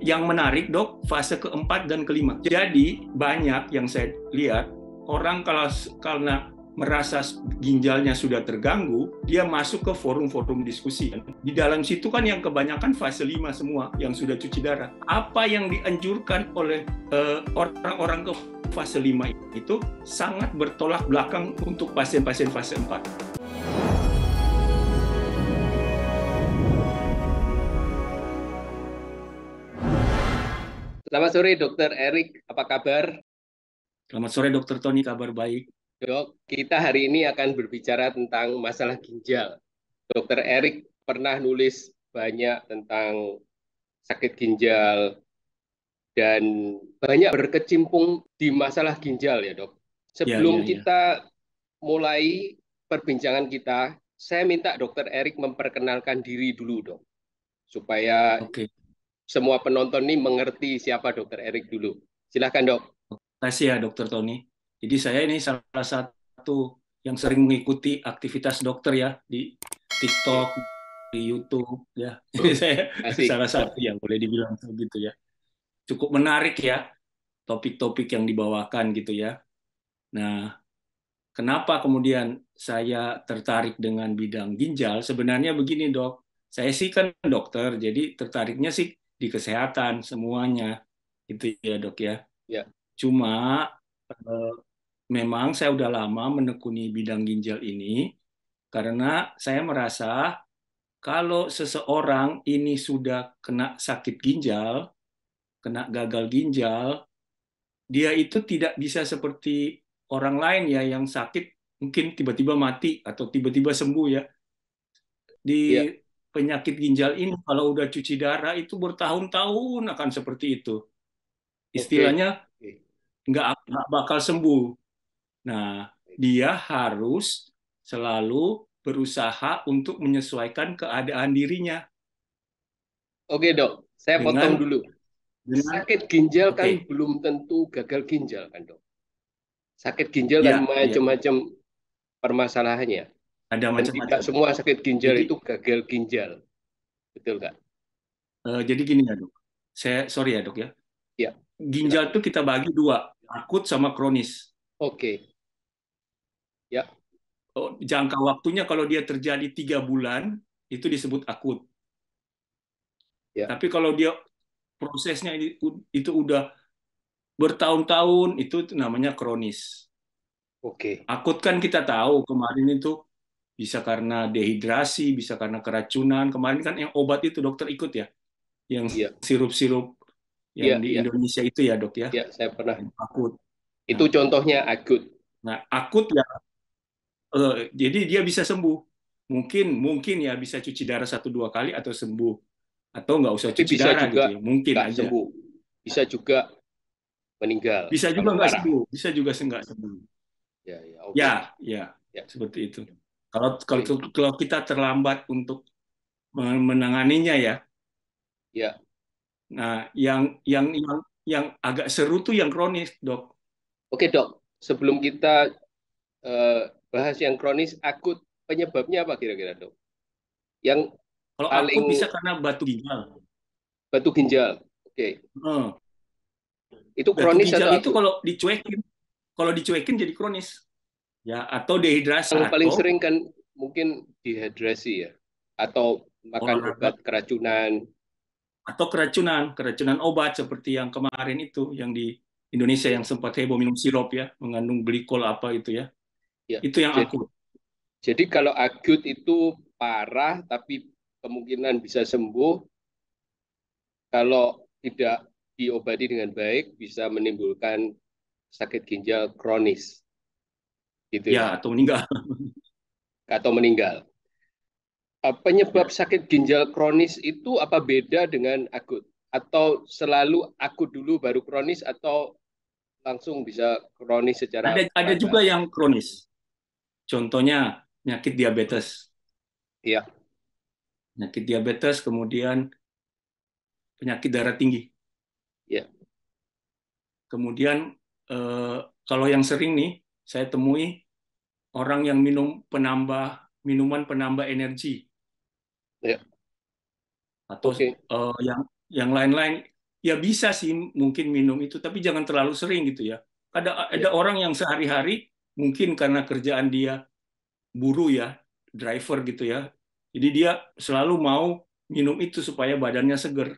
yang menarik dok fase keempat dan kelima. Jadi banyak yang saya lihat orang kalau karena merasa ginjalnya sudah terganggu, dia masuk ke forum-forum diskusi. Di dalam situ kan yang kebanyakan fase 5 semua yang sudah cuci darah. Apa yang dianjurkan oleh orang eh, orang-orang ke fase 5 itu sangat bertolak belakang untuk pasien-pasien fase 4. Selamat sore Dokter Erik, apa kabar? Selamat sore Dokter Tony, kabar baik. Dok, kita hari ini akan berbicara tentang masalah ginjal. Dokter Erik pernah nulis banyak tentang sakit ginjal dan banyak berkecimpung di masalah ginjal ya dok. Sebelum ya, ya, ya. kita mulai perbincangan kita, saya minta dokter Erik memperkenalkan diri dulu dok, supaya okay semua penonton ini mengerti siapa Dokter Erik dulu. Silahkan dok. Terima kasih ya Dokter Tony. Jadi saya ini salah satu yang sering mengikuti aktivitas dokter ya di TikTok, di YouTube ya. Jadi oh, saya salah satu yang boleh dibilang begitu ya. Cukup menarik ya topik-topik yang dibawakan gitu ya. Nah, kenapa kemudian saya tertarik dengan bidang ginjal? Sebenarnya begini dok, saya sih kan dokter, jadi tertariknya sih di kesehatan semuanya itu ya dok ya. ya. Cuma eh, memang saya udah lama menekuni bidang ginjal ini karena saya merasa kalau seseorang ini sudah kena sakit ginjal, kena gagal ginjal, dia itu tidak bisa seperti orang lain ya yang sakit mungkin tiba-tiba mati atau tiba-tiba sembuh ya. Di ya penyakit ginjal ini iya. kalau udah cuci darah itu bertahun-tahun akan seperti itu. Istilahnya nggak okay. bakal sembuh. Nah, dia harus selalu berusaha untuk menyesuaikan keadaan dirinya. Oke, okay, Dok. Saya dengan, potong dulu. Dengan, Sakit ginjal okay. kan belum tentu gagal ginjal kan, Dok. Sakit ginjal ya, kan iya, iya. macam-macam ya. permasalahannya ada macam-macam. Tidak semua sakit ginjal jadi, itu gagal ginjal. Betul nggak? Uh, jadi gini ya dok. Saya sorry ya dok ya. Ya. Ginjal itu kita bagi dua, akut sama kronis. Oke. Okay. Ya. Oh, jangka waktunya kalau dia terjadi tiga bulan itu disebut akut. Ya. Tapi kalau dia prosesnya itu udah bertahun-tahun itu namanya kronis. Oke. Okay. Akut kan kita tahu kemarin itu bisa karena dehidrasi, bisa karena keracunan. Kemarin kan yang obat itu dokter ikut ya, yang iya. sirup-sirup yeah. yang yeah, di yeah. Indonesia itu ya dok ya. yeah, saya pernah. Akut. Itu nah. contohnya akut. Nah, akut ya. Uh, jadi dia bisa sembuh. Mungkin mungkin ya bisa cuci darah satu dua kali atau sembuh atau nggak usah cuci bisa darah juga gitu ya. Mungkin aja. Sembuh. Bisa juga meninggal. Bisa juga nggak sembuh. Bisa juga nggak sembuh. Ya, ya, okay. ya, ya, ya, seperti itu. Kalau kalau kalau kita terlambat untuk menanganinya ya. Ya. Nah, yang yang yang yang agak seru tuh yang kronis, Dok. Oke, Dok. Sebelum kita uh, bahas yang kronis akut, penyebabnya apa kira-kira, Dok? Yang kalau paling... akut bisa karena batu ginjal. Batu ginjal. Oke. Okay. Hmm. Itu kronis batu ginjal atau itu akut? kalau dicuekin, kalau dicuekin jadi kronis ya atau dehidrasi yang paling atau, sering kan mungkin dehidrasi ya atau makan obat keracunan atau keracunan keracunan obat seperti yang kemarin itu yang di Indonesia yang sempat heboh minum sirup ya mengandung glikol apa itu ya, ya itu yang jadi, akut jadi kalau akut itu parah tapi kemungkinan bisa sembuh kalau tidak diobati dengan baik bisa menimbulkan sakit ginjal kronis gitu ya, ya atau meninggal atau meninggal eh, penyebab sakit ginjal kronis itu apa beda dengan akut atau selalu akut dulu baru kronis atau langsung bisa kronis secara ada ada juga yang kronis contohnya penyakit diabetes iya penyakit diabetes kemudian penyakit darah tinggi iya kemudian eh, kalau yang sering nih saya temui orang yang minum penambah minuman penambah energi. Ya. Atau okay. uh, eh, yang yang lain-lain ya bisa sih mungkin minum itu tapi jangan terlalu sering gitu ya. Ada ada ya. orang yang sehari-hari mungkin karena kerjaan dia buru ya, driver gitu ya. Jadi dia selalu mau minum itu supaya badannya seger.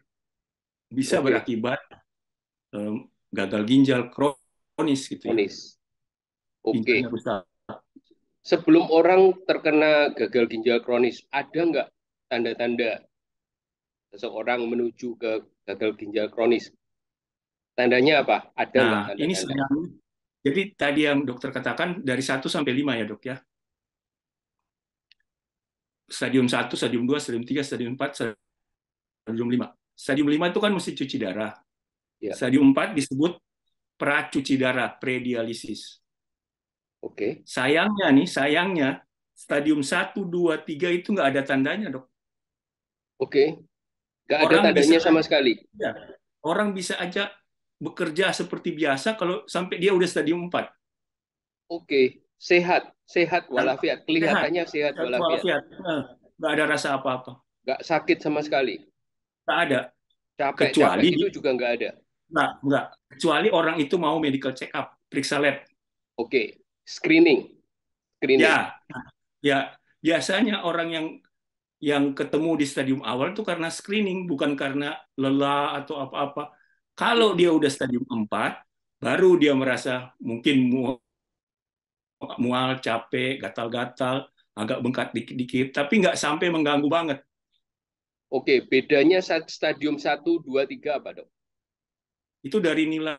Bisa okay. berakibat um, gagal ginjal kronis gitu ya. Oke. Okay. Sebelum orang terkena gagal ginjal kronis, ada nggak tanda-tanda seseorang menuju ke gagal ginjal kronis? Tandanya apa? Ada nah, nggak tanda-tanda? Ini sebenarnya. jadi tadi yang dokter katakan dari 1 sampai 5 ya dok ya? Stadium 1, stadium 2, stadium 3, stadium 4, stadium 5. Stadium 5 itu kan mesti cuci darah. Ya. Stadium 4 disebut pracuci darah, predialisis. Oke. Okay. Sayangnya nih, sayangnya stadium 1, 2, 3 itu nggak ada tandanya, Dok. Oke. Okay. Nggak ada tandanya bisa, sama sekali. Ya, orang bisa aja bekerja seperti biasa kalau sampai dia udah stadium 4. Oke. Okay. Sehat, sehat walafiat. Kelihatannya sehat, sehat walafiat. Nah, nggak ada rasa apa-apa. Nggak sakit sama sekali. Tak ada. Capek, kecuali capek itu juga nggak ada. Nggak, nggak. Kecuali orang itu mau medical check up, periksa lab. Oke. Okay screening. Screening. Ya, ya biasanya orang yang yang ketemu di stadium awal itu karena screening bukan karena lelah atau apa-apa. Kalau dia udah stadium 4, baru dia merasa mungkin mual, mual capek, gatal-gatal, agak bengkak dikit-dikit, tapi nggak sampai mengganggu banget. Oke, bedanya stadium 1, 2, 3 apa dok? Itu dari nilai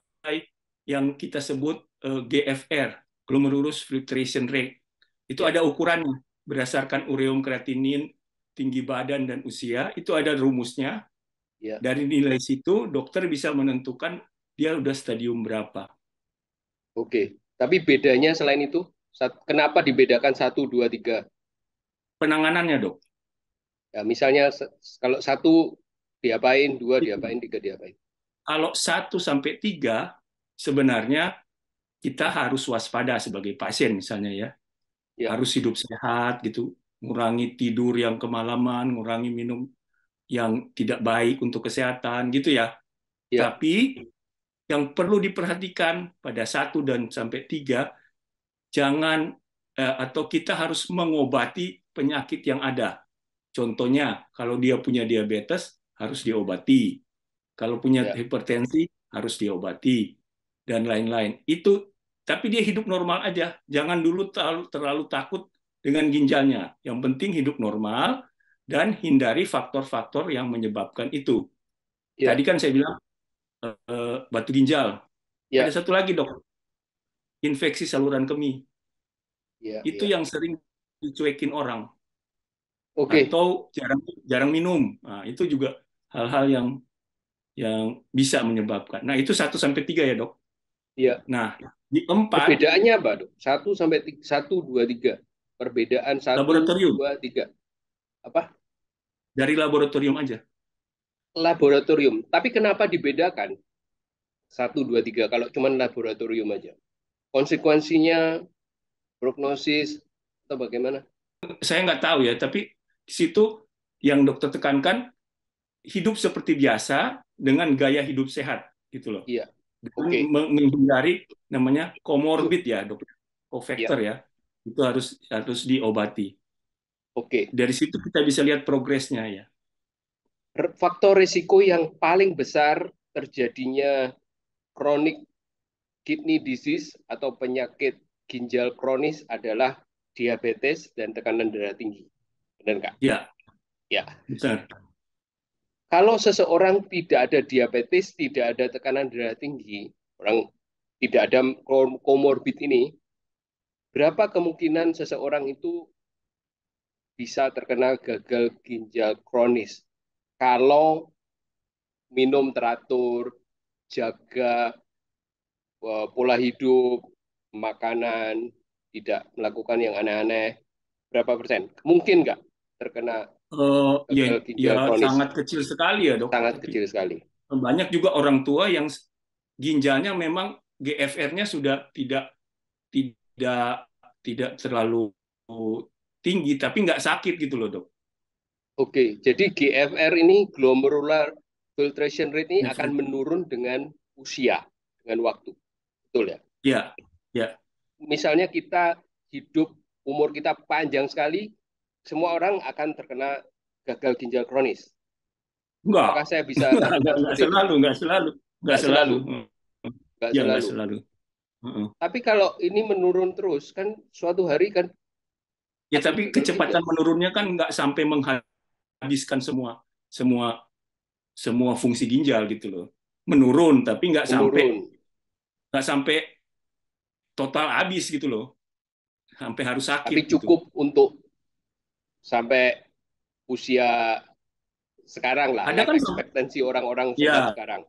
yang kita sebut eh, GFR, glomerulus filtration rate. Itu ya. ada ukurannya berdasarkan ureum kreatinin, tinggi badan dan usia, itu ada rumusnya. Ya. Dari nilai situ dokter bisa menentukan dia sudah stadium berapa. Oke, tapi bedanya selain itu kenapa dibedakan 1 2 3? Penanganannya, Dok. Ya, misalnya kalau satu diapain, dua diapain, tiga diapain. Kalau satu sampai tiga sebenarnya kita harus waspada sebagai pasien misalnya ya. ya. Harus hidup sehat gitu, ngurangi tidur yang kemalaman, ngurangi minum yang tidak baik untuk kesehatan gitu ya. ya. Tapi yang perlu diperhatikan pada satu dan sampai tiga jangan eh, atau kita harus mengobati penyakit yang ada. Contohnya kalau dia punya diabetes harus diobati. Kalau punya ya. hipertensi harus diobati dan lain-lain. Itu tapi dia hidup normal aja. Jangan dulu terlalu, terlalu takut dengan ginjalnya. Yang penting hidup normal dan hindari faktor-faktor yang menyebabkan itu. Ya. Tadi kan saya bilang uh, batu ginjal. Ya. Ada satu lagi dok, infeksi saluran kemih. Ya, itu ya. yang sering dicuekin orang. Oke. Okay. Atau jarang jarang minum. Nah, itu juga hal-hal yang yang bisa menyebabkan. Nah itu satu sampai tiga ya dok. Iya. Nah di empat. Perbedaannya apa dok? Satu sampai tiga, satu dua tiga. Perbedaan satu laboratorium. dua tiga. Apa? Dari laboratorium aja. Laboratorium. Tapi kenapa dibedakan? Satu dua tiga. Kalau cuma laboratorium aja. Konsekuensinya prognosis atau bagaimana? Saya nggak tahu ya. Tapi di situ yang dokter tekankan hidup seperti biasa dengan gaya hidup sehat gitu loh. Iya okay. menghindari namanya comorbid ya dok kofaktor yeah. ya itu harus harus diobati oke okay. dari situ kita bisa lihat progresnya ya faktor risiko yang paling besar terjadinya kronik kidney disease atau penyakit ginjal kronis adalah diabetes dan tekanan darah tinggi benar nggak ya ya kalau seseorang tidak ada diabetes, tidak ada tekanan darah tinggi, orang tidak ada komorbid ini, berapa kemungkinan seseorang itu bisa terkena gagal ginjal kronis kalau minum teratur, jaga eh, pola hidup, makanan, tidak melakukan yang aneh-aneh, berapa persen? Mungkin nggak terkena uh, ya, ya sangat kecil sekali ya dok. Sangat Tapi kecil sekali. Banyak juga orang tua yang ginjalnya memang GFR-nya sudah tidak tidak tidak terlalu tinggi tapi nggak sakit gitu loh dok. Oke, jadi GFR ini glomerular filtration rate ini iya, akan menurun dengan usia, dengan waktu, betul ya? Iya. ya. Misalnya kita hidup umur kita panjang sekali, semua orang akan terkena gagal ginjal kronis? Enggak. Apakah saya bisa? Enggak, enggak, enggak selalu, enggak selalu, enggak selalu. Enggak selalu. Hmm. Iya, enggak selalu. Hmm. Tapi kalau ini menurun terus kan suatu hari kan Ya tapi kecepatan ini, menurunnya kan enggak sampai menghabiskan semua semua semua fungsi ginjal gitu loh. Menurun tapi nggak sampai enggak sampai total habis gitu loh. Sampai harus sakit. Tapi gitu. cukup gitu. untuk sampai usia sekarang lah. Ada ya, kan ekspektasi orang-orang ya. sekarang.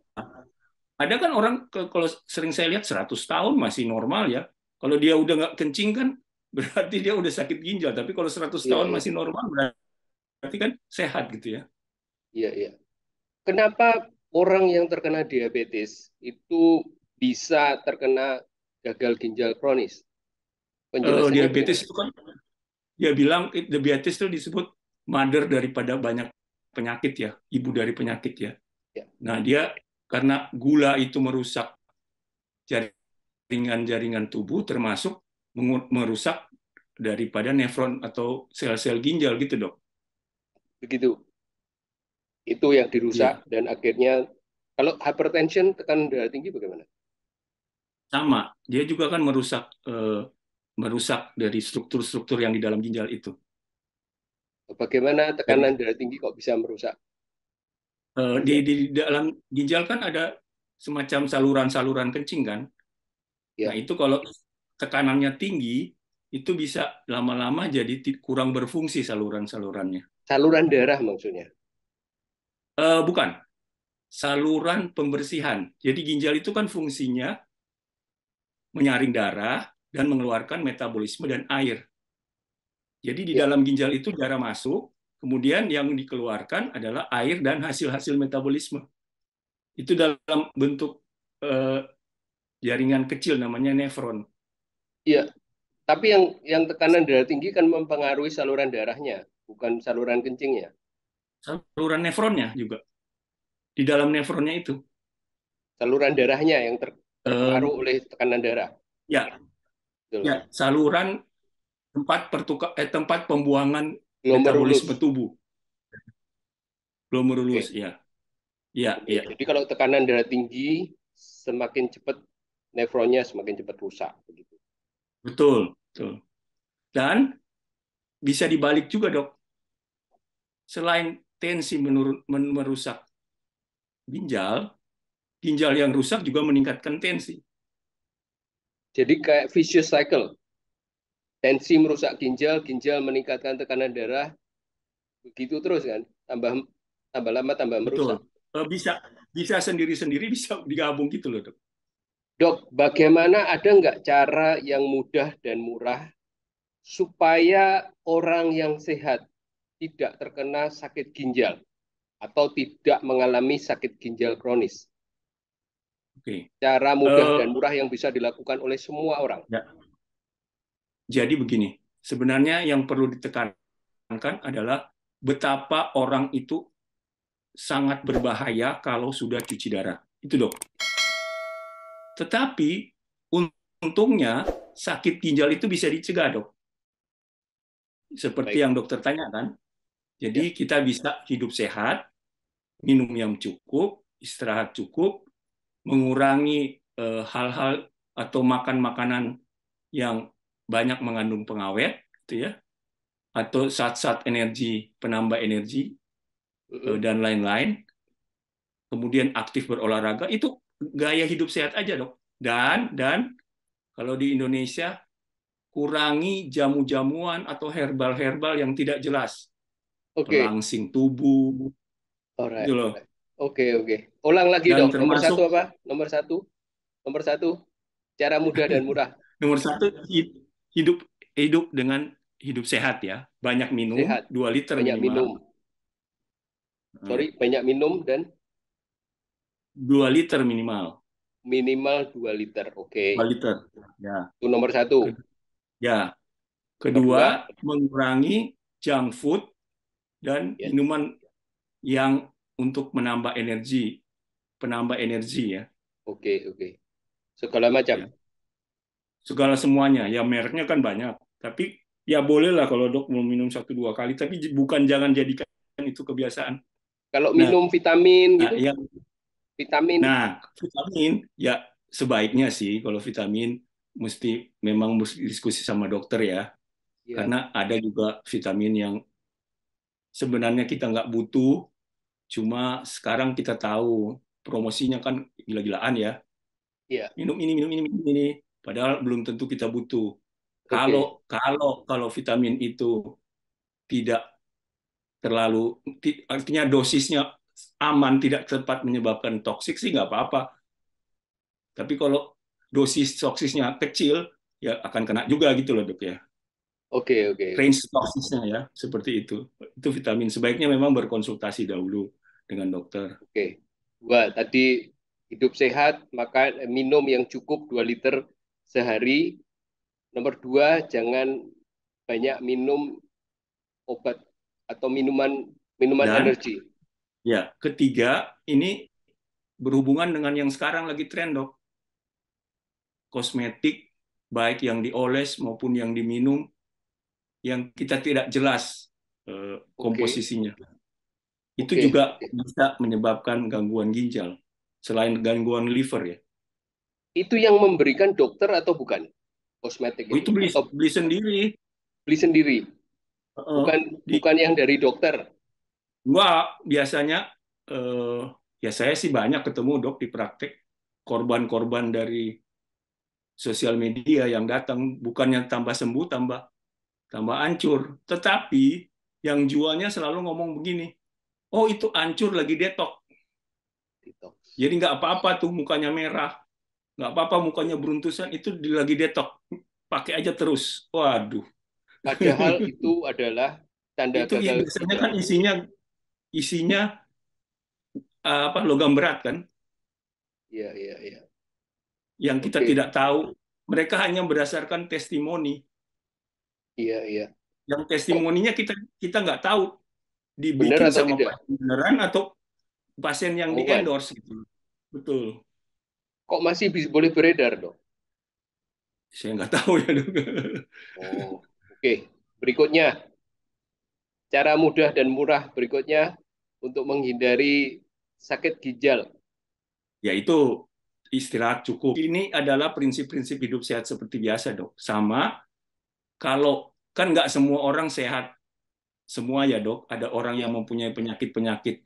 Ada kan orang kalau sering saya lihat 100 tahun masih normal ya. Kalau dia udah nggak kencing kan berarti dia udah sakit ginjal. Tapi kalau 100 ya, tahun ya. masih normal berarti kan sehat gitu ya. Iya, iya. Kenapa orang yang terkena diabetes itu bisa terkena gagal ginjal kronis? Kalau diabetes itu kan dia bilang diabetes itu disebut mother daripada banyak penyakit ya, ibu dari penyakit ya. ya. Nah, dia karena gula itu merusak jaringan-jaringan tubuh termasuk merusak daripada nefron atau sel-sel ginjal gitu, Dok. Begitu. Itu yang dirusak ya. dan akhirnya kalau hypertension tekanan darah tinggi bagaimana? Sama, dia juga kan merusak eh, merusak dari struktur-struktur yang di dalam ginjal itu. Bagaimana tekanan darah tinggi kok bisa merusak? Eh, di, di dalam ginjal kan ada semacam saluran-saluran kencing kan. Ya. Nah itu kalau tekanannya tinggi itu bisa lama-lama jadi kurang berfungsi saluran-salurannya. Saluran darah maksudnya? Uh, bukan, saluran pembersihan. Jadi ginjal itu kan fungsinya menyaring darah, dan mengeluarkan metabolisme dan air. Jadi di ya. dalam ginjal itu darah masuk, kemudian yang dikeluarkan adalah air dan hasil-hasil metabolisme. Itu dalam bentuk eh, jaringan kecil namanya nefron. Iya. Tapi yang yang tekanan darah tinggi kan mempengaruhi saluran darahnya, bukan saluran kencingnya. Saluran nefronnya juga. Di dalam nefronnya itu. Saluran darahnya yang terpengaruh um, oleh tekanan darah. Ya, ya, saluran tempat pertuka, eh, tempat pembuangan Glomerulus. metabolisme tubuh. Glomerulus, okay. ya. Ya, Jadi, ya. Jadi kalau tekanan darah tinggi, semakin cepat nefronnya semakin cepat rusak. Begitu. Betul, betul. Dan bisa dibalik juga dok. Selain tensi menurun, merusak ginjal, ginjal yang rusak juga meningkatkan tensi. Jadi kayak vicious cycle. Tensi merusak ginjal, ginjal meningkatkan tekanan darah, begitu terus kan. Tambah tambah lama tambah merusak. Betul. Eh, bisa bisa sendiri-sendiri bisa digabung gitu loh dok. Dok, bagaimana ada nggak cara yang mudah dan murah supaya orang yang sehat tidak terkena sakit ginjal atau tidak mengalami sakit ginjal kronis? Okay. Cara mudah uh, dan murah yang bisa dilakukan oleh semua orang. Ya. Jadi begini, sebenarnya yang perlu ditekankan adalah betapa orang itu sangat berbahaya kalau sudah cuci darah. Itu dok. Tetapi untungnya sakit ginjal itu bisa dicegah dok. Seperti Baik. yang dokter tanya kan? Jadi ya. kita bisa hidup sehat, minum yang cukup, istirahat cukup, mengurangi eh, hal-hal atau makan makanan yang banyak mengandung pengawet gitu ya atau saat-saat energi penambah energi eh, dan lain-lain kemudian aktif berolahraga itu gaya hidup sehat aja dok dan dan kalau di Indonesia kurangi jamu-jamuan atau herbal-herbal yang tidak jelas okay. pelangsing tubuh Alright. gitu loh oke okay, oke okay. Ulang lagi dan dong. Termasuk, nomor satu apa? Nomor satu. Nomor satu. Cara mudah dan murah. nomor satu hidup hidup dengan hidup sehat ya. Banyak minum. Sehat. 2 liter banyak minimal. minum. Hmm. Sorry, banyak minum dan dua liter minimal. Minimal dua liter. Oke. Okay. 2 liter. Ya. Itu nomor satu. Ya. Kedua, Kedua mengurangi junk food dan ya. minuman yang untuk menambah energi penambah energi ya. Oke, okay, oke. Okay. Segala macam. Ya. Segala semuanya. Ya mereknya kan banyak. Tapi ya bolehlah kalau dok mau minum satu dua kali. Tapi bukan jangan jadikan itu kebiasaan. Kalau nah, minum vitamin nah, gitu. ya. Vitamin. Nah, vitamin ya sebaiknya sih kalau vitamin mesti memang mesti diskusi sama dokter ya. ya. Karena ada juga vitamin yang sebenarnya kita nggak butuh, cuma sekarang kita tahu promosinya kan gila-gilaan ya. Yeah. Minum ini, minum ini, minum ini. Padahal belum tentu kita butuh. Okay. Kalau kalau kalau vitamin itu tidak terlalu, artinya dosisnya aman, tidak cepat menyebabkan toksik sih nggak apa-apa. Tapi kalau dosis toksisnya kecil, ya akan kena juga gitu loh dok ya. Oke okay, oke. Okay. Range toksisnya ya seperti itu. Itu vitamin sebaiknya memang berkonsultasi dahulu dengan dokter. Oke. Okay dua tadi hidup sehat maka eh, minum yang cukup dua liter sehari nomor dua jangan banyak minum obat atau minuman minuman energi ya ketiga ini berhubungan dengan yang sekarang lagi tren dok kosmetik baik yang dioles maupun yang diminum yang kita tidak jelas eh, komposisinya okay itu okay. juga bisa menyebabkan gangguan ginjal selain gangguan liver ya. Itu yang memberikan dokter atau bukan? Kosmetik itu, itu beli, atau beli sendiri. Beli sendiri. Uh, bukan di, bukan yang dari dokter. Enggak, biasanya uh, ya saya sih banyak ketemu dok di praktek korban-korban dari sosial media yang datang bukannya tambah sembuh tambah tambah hancur tetapi yang jualnya selalu ngomong begini Oh itu hancur lagi detok. Jadi nggak apa-apa tuh mukanya merah, nggak apa-apa mukanya beruntusan itu lagi detok. Pakai aja terus. Waduh. Padahal itu adalah tanda itu ya, gagal. Ya, biasanya kan isinya isinya eh, apa logam berat kan? Iya iya iya. Yang kita okay. tidak tahu, mereka hanya berdasarkan testimoni. Iya iya. Yang testimoninya kita kita nggak tahu dibikin Bener sama beneran atau pasien yang Obat. di endorse gitu betul kok masih bisa, boleh beredar dok saya nggak tahu ya dok oh, oke okay. berikutnya cara mudah dan murah berikutnya untuk menghindari sakit ginjal yaitu istirahat cukup ini adalah prinsip-prinsip hidup sehat seperti biasa dok sama kalau kan nggak semua orang sehat semua ya dok, ada orang yang mempunyai penyakit-penyakit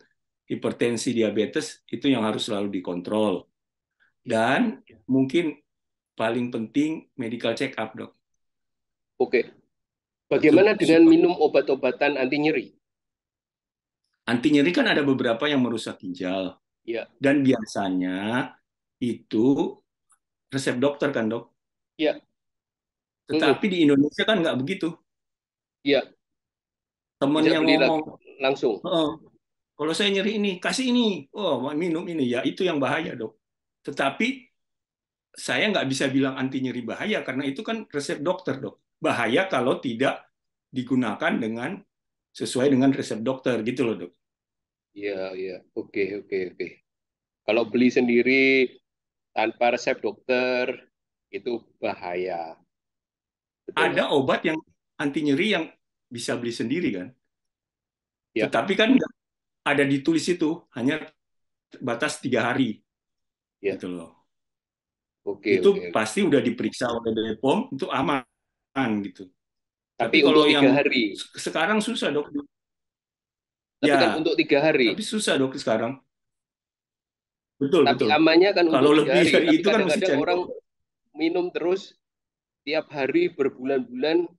hipertensi, diabetes, itu yang harus selalu dikontrol. Dan iya. mungkin paling penting medical check up dok. Oke. Bagaimana dengan minum obat-obatan anti nyeri? Anti nyeri kan ada beberapa yang merusak ginjal. Ya. Dan biasanya itu resep dokter kan dok? Iya. Tetapi hmm. di Indonesia kan nggak begitu. Iya teman yang ngomong langsung. Oh, kalau saya nyeri ini, kasih ini. Oh, minum ini. Ya, itu yang bahaya, dok. Tetapi saya nggak bisa bilang anti nyeri bahaya karena itu kan resep dokter, dok. Bahaya kalau tidak digunakan dengan sesuai dengan resep dokter gitu loh, dok. Iya, iya. Oke, oke, oke. Kalau beli sendiri tanpa resep dokter itu bahaya. Betul. Ada obat yang anti nyeri yang bisa beli sendiri kan. Ya. Tetapi kan ada ditulis itu hanya batas tiga hari, ya. gitu loh. Oke, itu oke. pasti udah diperiksa oleh BPOM itu aman gitu. Tapi, tapi kalau untuk yang hari. sekarang susah dok. Tapi ya, kan untuk tiga hari. Tapi susah dok sekarang. Betul tapi betul. kan kalau untuk lebih hari. dari Tapi itu kan kadang -kadang orang minum terus tiap hari berbulan-bulan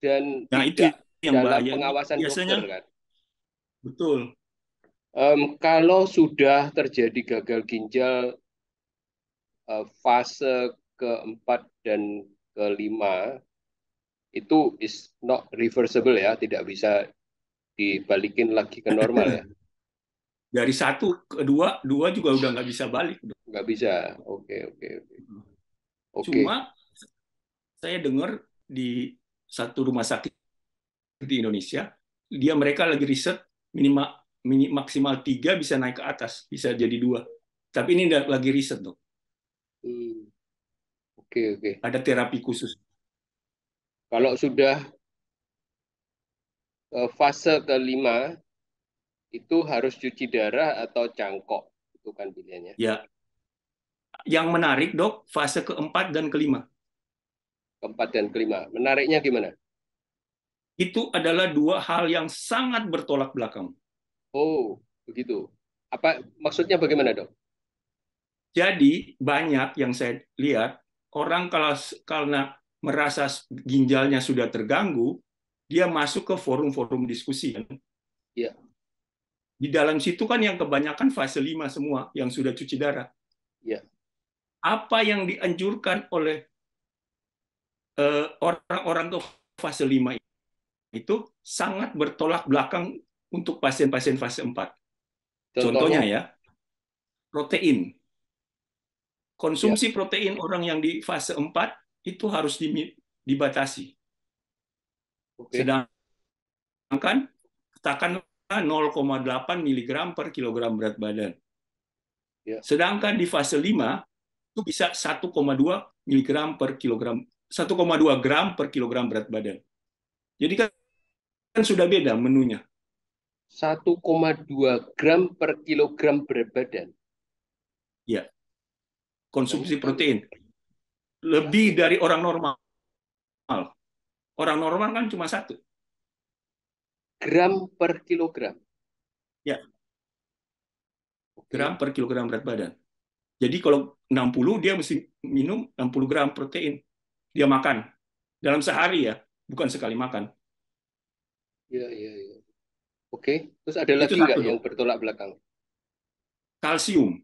dan nah, itu yang dalam bahaya. pengawasan Biasanya, dokter kan. Betul. Um, kalau sudah terjadi gagal ginjal uh, fase keempat dan kelima itu is not reversible ya, tidak bisa dibalikin lagi ke normal ya. Dari satu ke dua, dua juga udah nggak bisa balik. Nggak bisa, oke okay, oke okay, oke. Hmm. Okay. Cuma saya dengar di satu rumah sakit di Indonesia, dia mereka lagi riset minimal mini, maksimal tiga bisa naik ke atas, bisa jadi dua. Tapi ini lagi riset dong. Hmm. Oke okay, oke. Okay. Ada terapi khusus. Kalau sudah eh, fase kelima itu harus cuci darah atau cangkok itu kan pilihannya. Ya. Yang menarik dok fase keempat dan kelima keempat dan kelima. Menariknya gimana? Itu adalah dua hal yang sangat bertolak belakang. Oh, begitu. Apa maksudnya bagaimana, Dok? Jadi banyak yang saya lihat orang kalau karena merasa ginjalnya sudah terganggu, dia masuk ke forum-forum diskusi. Kan. Iya. Di dalam situ kan yang kebanyakan fase 5 semua yang sudah cuci darah. Iya. Apa yang dianjurkan oleh Eh, orang-orang ke fase 5 itu sangat bertolak belakang untuk pasien-pasien fase 4. Contohnya, Contohnya ya, protein. Konsumsi ya. protein orang yang di fase 4 itu harus dibatasi. Okay. Sedangkan katakanlah 0,8 mg per kilogram berat badan. Ya. Sedangkan di fase 5 itu bisa 1,2 mg per kilogram 1,2 gram per kilogram berat badan. Jadi kan, kan sudah beda menunya. 1,2 gram per kilogram berat badan. Ya. Konsumsi nah, protein. Kan Lebih dari orang normal. Orang normal kan cuma satu. Gram per kilogram. Ya. Gram per kilogram berat badan. Jadi kalau 60 dia mesti minum 60 gram protein dia makan dalam sehari ya, bukan sekali makan. Iya iya. Ya. Oke, terus ada lagi nggak yang bertolak belakang? Kalsium.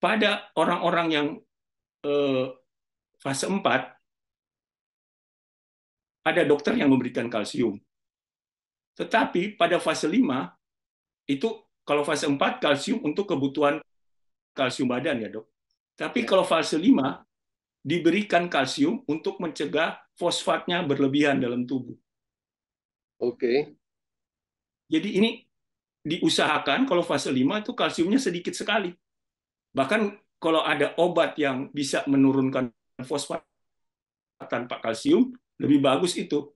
Pada orang-orang yang eh, fase 4, ada dokter yang memberikan kalsium. Tetapi pada fase 5, itu kalau fase 4 kalsium untuk kebutuhan kalsium badan ya dok. Tapi ya. kalau fase 5 diberikan kalsium untuk mencegah fosfatnya berlebihan dalam tubuh. Oke. Okay. Jadi ini diusahakan kalau fase 5 itu kalsiumnya sedikit sekali. Bahkan kalau ada obat yang bisa menurunkan fosfat tanpa kalsium, lebih bagus itu.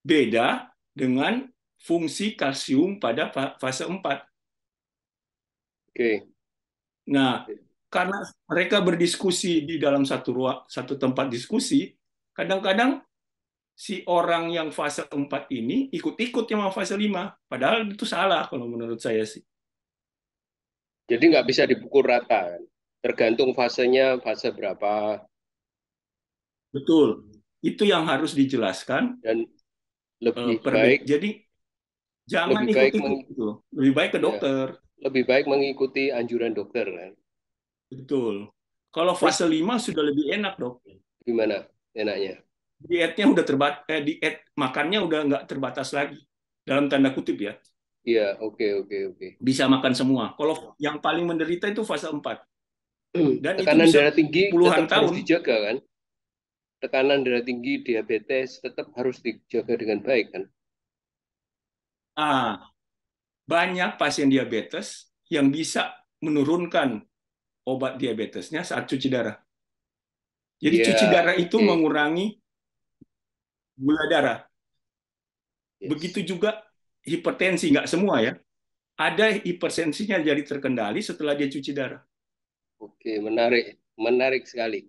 Beda dengan fungsi kalsium pada fase 4. Oke. Okay. Nah, karena mereka berdiskusi di dalam satu ruang, satu tempat diskusi, kadang-kadang si orang yang fase 4 ini ikut-ikut yang fase 5. Padahal itu salah kalau menurut saya sih. Jadi nggak bisa dipukul rata, tergantung fasenya, fase berapa. Betul, itu yang harus dijelaskan. Dan lebih eh, per, baik. Jadi jangan lebih ikut, baik ikut gitu. lebih baik ke iya. dokter. Ya, lebih baik mengikuti anjuran dokter kan. Betul. Kalau fase 5 sudah lebih enak, Dok. Gimana enaknya? Dietnya udah terbatas eh, diet makannya udah nggak terbatas lagi. Dalam tanda kutip ya. Iya, oke okay, oke okay, oke. Okay. Bisa makan semua. Kalau yang paling menderita itu fase 4. Hmm, Dan tekanan darah tinggi puluhan tetap tahun. harus dijaga kan? Tekanan darah tinggi, diabetes tetap harus dijaga dengan baik kan? Ah, banyak pasien diabetes yang bisa menurunkan obat diabetesnya saat cuci darah. Jadi yeah. cuci darah itu okay. mengurangi gula darah. Yes. Begitu juga hipertensi, nggak semua ya. Ada hipertensinya jadi terkendali setelah dia cuci darah. Oke, menarik. Menarik sekali.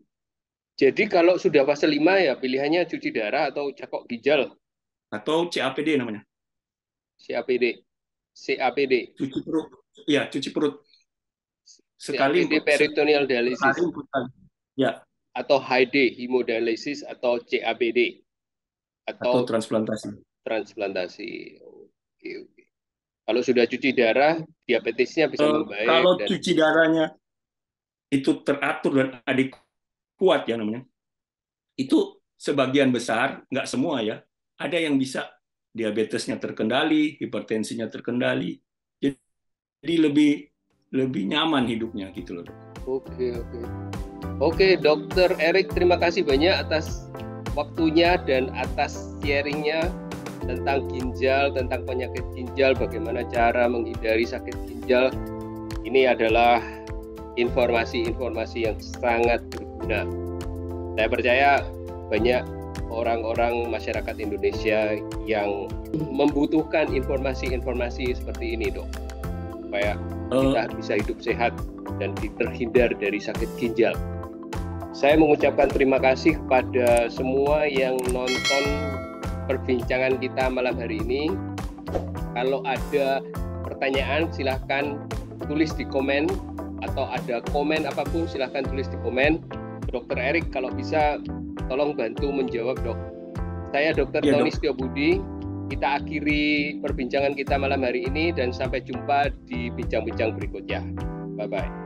Jadi kalau sudah fase 5 ya pilihannya cuci darah atau cekok ginjal. Atau CAPD namanya. CAPD. CAPD. Cuci perut. Iya, cuci perut sekali di peritoneal dialisis, ya atau HD hemodialisis atau CABD atau, atau transplantasi transplantasi oke oke kalau sudah cuci darah diabetesnya bisa membaik kalau dan... cuci darahnya itu teratur dan adik kuat ya namanya itu sebagian besar nggak semua ya ada yang bisa diabetesnya terkendali hipertensinya terkendali jadi lebih lebih nyaman hidupnya gitu loh. Oke oke oke dokter Erik terima kasih banyak atas waktunya dan atas sharingnya tentang ginjal tentang penyakit ginjal bagaimana cara menghindari sakit ginjal ini adalah informasi-informasi yang sangat berguna. Saya percaya banyak orang-orang masyarakat Indonesia yang membutuhkan informasi-informasi seperti ini, dok, supaya Eh. kita bisa hidup sehat dan terhindar dari sakit ginjal. Saya mengucapkan terima kasih kepada semua yang nonton perbincangan kita malam hari ini. Kalau ada pertanyaan silahkan tulis di komen atau ada komen apapun silahkan tulis di komen. Dokter Erik kalau bisa tolong bantu menjawab dok. Saya Dokter ya, Tony Setiobudi kita akhiri perbincangan kita malam hari ini dan sampai jumpa di bincang-bincang berikutnya. Bye-bye.